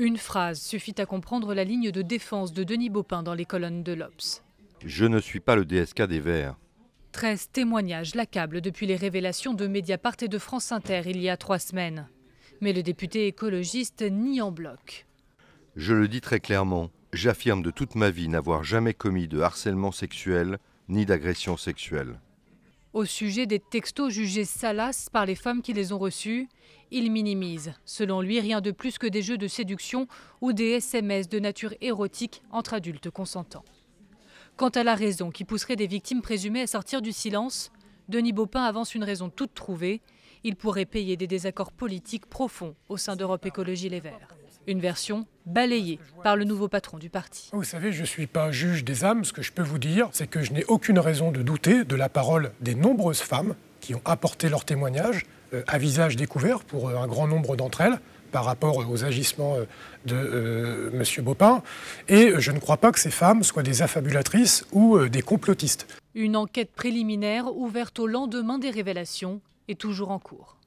Une phrase suffit à comprendre la ligne de défense de Denis Baupin dans les colonnes de l'Obs. Je ne suis pas le DSK des Verts. 13 témoignages l'accablent depuis les révélations de Mediapart et de France Inter il y a trois semaines. Mais le député écologiste nie en bloc. Je le dis très clairement, j'affirme de toute ma vie n'avoir jamais commis de harcèlement sexuel ni d'agression sexuelle. Au sujet des textos jugés salaces par les femmes qui les ont reçus, il minimise. Selon lui, rien de plus que des jeux de séduction ou des SMS de nature érotique entre adultes consentants. Quant à la raison qui pousserait des victimes présumées à sortir du silence, Denis Baupin avance une raison toute trouvée. Il pourrait payer des désaccords politiques profonds au sein d'Europe Écologie Les Verts. Une version balayée par le nouveau patron du parti. Vous savez, je ne suis pas juge des âmes. Ce que je peux vous dire, c'est que je n'ai aucune raison de douter de la parole des nombreuses femmes qui ont apporté leur témoignage euh, à visage découvert pour euh, un grand nombre d'entre elles par rapport euh, aux agissements de M. Bopin. Et je ne crois pas que ces femmes soient des affabulatrices ou des complotistes. Une enquête préliminaire ouverte au lendemain des révélations est toujours en cours.